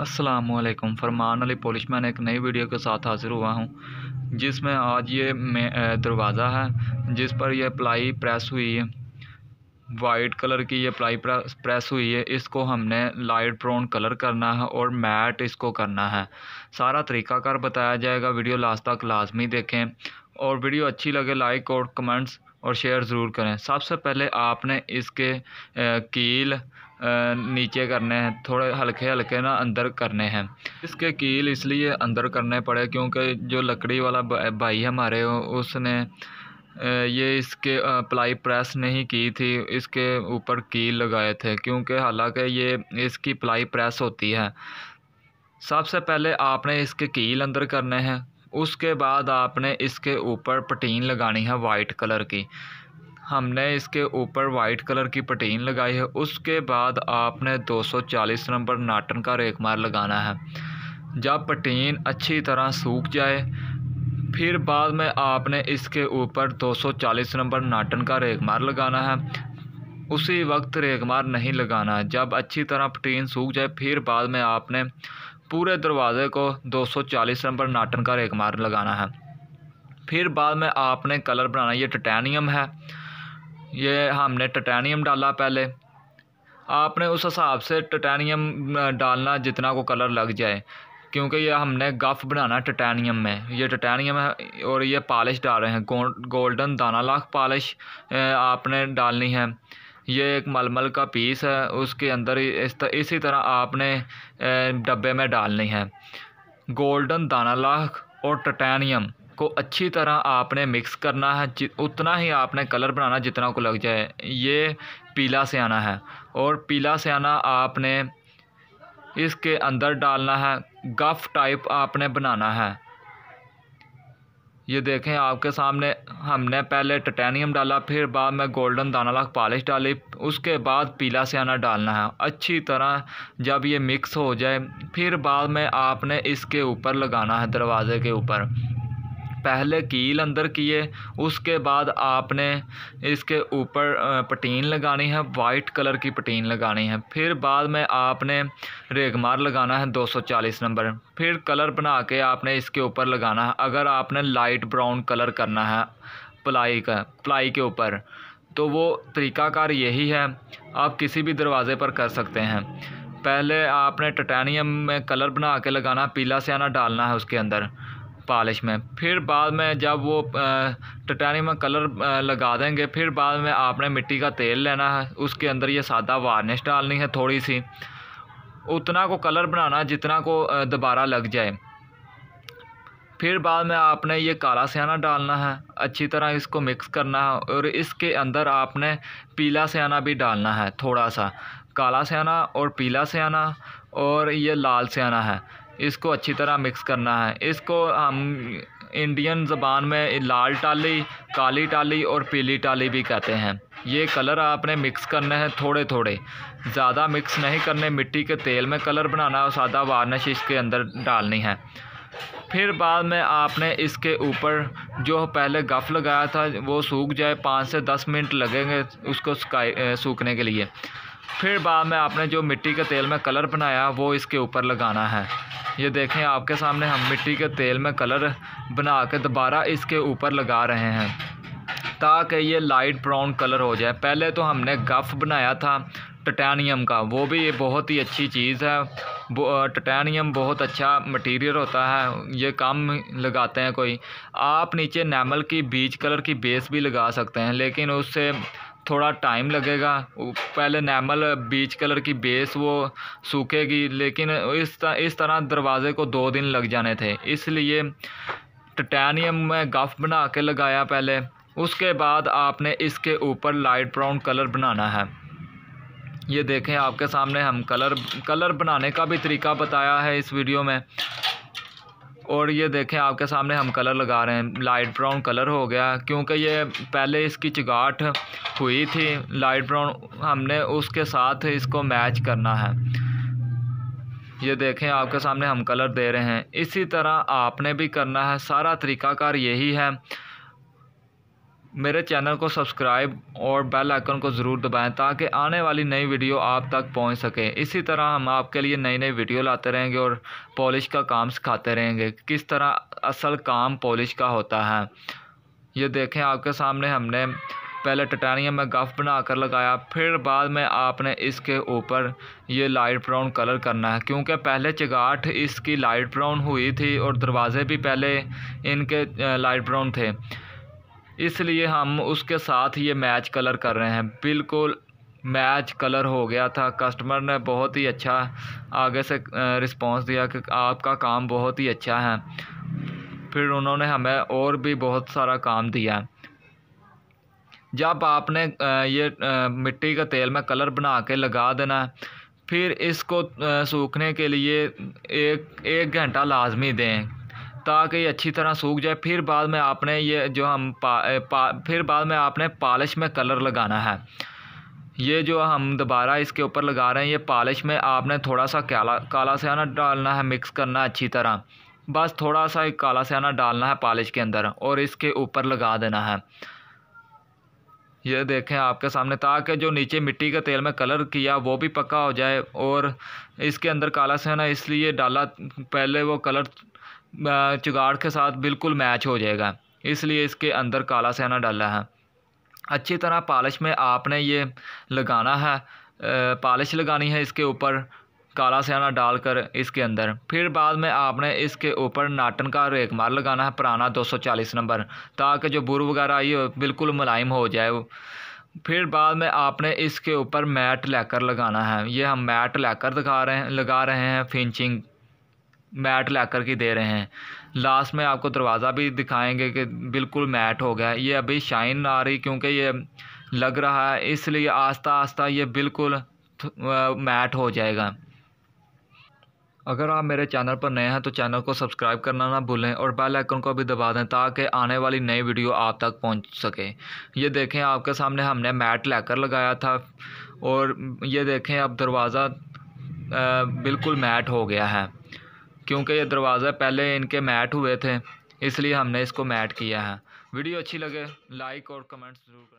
असलम फरमान अली पोलिश मैन एक नई वीडियो के साथ हाज़िर हुआ हूँ जिसमें आज ये दरवाज़ा है जिस पर यह प्लाई प्रेस हुई है वाइट कलर की ये प्लाई प्रेस हुई है इसको हमने लाइट ब्राउन कलर करना है और मैट इसको करना है सारा तरीकाकार बताया जाएगा वीडियो लास्ट तक लाजमी देखें और वीडियो अच्छी लगे लाइक और कमेंट्स और शेयर ज़रूर करें सबसे पहले आपने इसके कील नीचे करने हैं थोड़े हल्के हल्के ना अंदर करने हैं इसके कील इसलिए अंदर करने पड़े क्योंकि जो लकड़ी वाला भाई हमारे उसने ये इसके प्लाई प्रेस नहीं की थी इसके ऊपर कील लगाए थे क्योंकि हालांकि ये इसकी प्लाई प्रेस होती है सबसे पहले आपने इसके कील अंदर करने हैं उसके बाद आपने इसके ऊपर पटीन लगानी है वाइट कलर की हमने इसके ऊपर वाइट कलर की पटीन लगाई है उसके बाद आपने 240 नंबर नाटन का रेखमार मार लगाना है जब पटीन अच्छी तरह सूख जाए फिर बाद में आपने इसके ऊपर 240 नंबर नाटन का रेखमार मार लगाना है उसी वक्त रेखमार मार नहीं लगाना जब अच्छी तरह पटीन सूख जाए फिर बाद में आपने पूरे दरवाज़े को 240 नंबर नाटन का रेखमार मार लगाना है फिर बाद में आपने कलर बनाना ये टटैनियम है ये हमने टटैनियम डाला पहले आपने उस हिसाब से टटैनियम डालना जितना को कलर लग जाए क्योंकि ये हमने गफ़ बनाना टटैनियम में ये टटैनियम है और ये पॉलिश डाल रहे हैं गो, गोल्डन दाना लाख पॉलिश आपने डालनी है ये एक मलमल का पीस है उसके अंदर इस तर, इसी तरह आपने डब्बे में डालनी है गोल्डन दाना लाख और टटैनियम को अच्छी तरह आपने मिक्स करना है उतना ही आपने कलर बनाना जितना को लग जाए ये पीला से आना है और पीला से आना आपने इसके अंदर डालना है गफ टाइप आपने बनाना है ये देखें आपके सामने हमने पहले टटैनियम डाला फिर बाद में गोल्डन दाना लाख पॉलिश डाली उसके बाद पीला सियाना डालना है अच्छी तरह जब ये मिक्स हो जाए फिर बाद में आपने इसके ऊपर लगाना है दरवाज़े के ऊपर पहले कील अंदर किए उसके बाद आपने इसके ऊपर पटीन लगानी है वाइट कलर की पटीन लगानी है फिर बाद में आपने रेगमार लगाना है 240 नंबर फिर कलर बना के आपने इसके ऊपर लगाना है अगर आपने लाइट ब्राउन कलर करना है प्लाई का प्लाई के ऊपर तो वो तरीकाकार यही है आप किसी भी दरवाज़े पर कर सकते हैं पहले आपने टटैनियम में कलर बना के लगाना पीला सियाना डालना है उसके अंदर पॉलिश में फिर बाद में जब वो टटैनी में कलर लगा देंगे फिर बाद में आपने मिट्टी का तेल लेना है उसके अंदर ये सादा वार्निश डालनी है थोड़ी सी उतना को कलर बनाना जितना को दोबारा लग जाए फिर बाद में आपने ये काला सियाना डालना है अच्छी तरह इसको मिक्स करना है और इसके अंदर आपने पीला सियाना भी डालना है थोड़ा सा काला सियाना और पीला सियाना और ये लाल सियाना है इसको अच्छी तरह मिक्स करना है इसको हम इंडियन ज़बान में लाल टाली काली टाली और पीली टाली भी कहते हैं ये कलर आपने मिक्स करने हैं थोड़े थोड़े ज़्यादा मिक्स नहीं करने मिट्टी के तेल में कलर बनाना और सादा वार्निश इसके अंदर डालनी है फिर बाद में आपने इसके ऊपर जो पहले गफ लगाया था वो सूख जाए पाँच से दस मिनट लगेंगे उसको सूखने के लिए फिर बाद में आपने जो मिट्टी के तेल में कलर बनाया वो इसके ऊपर लगाना है ये देखें आपके सामने हम मिट्टी के तेल में कलर बना के दोबारा इसके ऊपर लगा रहे हैं ताकि ये लाइट ब्राउन कलर हो जाए पहले तो हमने गफ़ बनाया था टटानियम का वो भी ये बहुत ही अच्छी चीज़ है टटानियम बहुत अच्छा मटेरियल होता है ये कम लगाते हैं कोई आप नीचे नैमल की बीज कलर की बेस भी लगा सकते हैं लेकिन उससे थोड़ा टाइम लगेगा पहले नैमल बीच कलर की बेस वो सूखेगी लेकिन इस तर, इस तरह दरवाज़े को दो दिन लग जाने थे इसलिए टटैनियम में गफ बना के लगाया पहले उसके बाद आपने इसके ऊपर लाइट ब्राउन कलर बनाना है ये देखें आपके सामने हम कलर कलर बनाने का भी तरीका बताया है इस वीडियो में और ये देखें आपके सामने हम कलर लगा रहे हैं लाइट ब्राउन कलर हो गया क्योंकि ये पहले इसकी चिगाट हुई थी लाइट ब्राउन हमने उसके साथ इसको मैच करना है ये देखें आपके सामने हम कलर दे रहे हैं इसी तरह आपने भी करना है सारा तरीक़ाकार यही है मेरे चैनल को सब्सक्राइब और बेल आइकन को ज़रूर दबाएं ताकि आने वाली नई वीडियो आप तक पहुंच सके इसी तरह हम आपके लिए नई नई वीडियो लाते रहेंगे और पॉलिश का काम सिखाते रहेंगे किस तरह असल काम पॉलिश का होता है ये देखें आपके सामने हमने पहले टटानियम में गफ बना कर लगाया फिर बाद में आपने इसके ऊपर ये लाइट ब्राउन कलर करना है क्योंकि पहले चगाट इसकी लाइट ब्राउन हुई थी और दरवाज़े भी पहले इनके लाइट ब्राउन थे इसलिए हम उसके साथ ये मैच कलर कर रहे हैं बिल्कुल मैच कलर हो गया था कस्टमर ने बहुत ही अच्छा आगे से रिस्पांस दिया कि आपका काम बहुत ही अच्छा है फिर उन्होंने हमें और भी बहुत सारा काम दिया जब आपने ये मिट्टी का तेल में कलर बना के लगा देना फिर इसको सूखने के लिए एक एक घंटा लाजमी दें ताकि अच्छी तरह सूख जाए फिर बाद में आपने ये जो हम पा, पा फिर बाद में आपने पालिश में कलर लगाना है ये जो हम दोबारा इसके ऊपर लगा रहे हैं ये पालिश में आपने थोड़ा सा काला काला सयाना डालना है मिक्स करना है अच्छी तरह बस थोड़ा सा काला सयाना डालना है पालिश के अंदर और इसके ऊपर लगा देना है ये देखें आपके सामने ताकि जो नीचे मिट्टी के तेल में कलर किया वो भी पक्का हो जाए और इसके अंदर काला सयाना इसलिए डाला पहले वो कलर चुगाड़ के साथ बिल्कुल मैच हो जाएगा इसलिए इसके अंदर काला सेना डाला है अच्छी तरह पालिश में आपने ये लगाना है पालिश लगानी है इसके ऊपर काला सेना डालकर इसके अंदर फिर बाद में आपने इसके ऊपर नाटन का रेगमार लगाना है पुराना 240 नंबर ताकि जो बुर वगैरह आई हो बिल्कुल मुलायम हो जाए फिर बाद में आपने इसके ऊपर मैट लेकर लगाना है ये हम मैट लेकर दिखा रहे हैं लगा रहे हैं फिंचिंग मैट ला कर के दे रहे हैं लास्ट में आपको दरवाज़ा भी दिखाएंगे कि बिल्कुल मैट हो गया ये अभी शाइन आ रही क्योंकि ये लग रहा है इसलिए आस्ता आस्ता ये बिल्कुल मैट हो जाएगा अगर आप मेरे चैनल पर नए हैं तो चैनल को सब्सक्राइब करना ना भूलें और बेल आइकन को भी दबा दें ताकि आने वाली नई वीडियो आप तक पहुंच सके ये देखें आपके सामने हमने मैट लेकर लगाया था और ये देखें अब दरवाज़ा बिल्कुल मैट हो गया है क्योंकि ये दरवाज़ा पहले इनके मैट हुए थे इसलिए हमने इसको मैट किया है वीडियो अच्छी लगे लाइक और कमेंट्स ज़रूर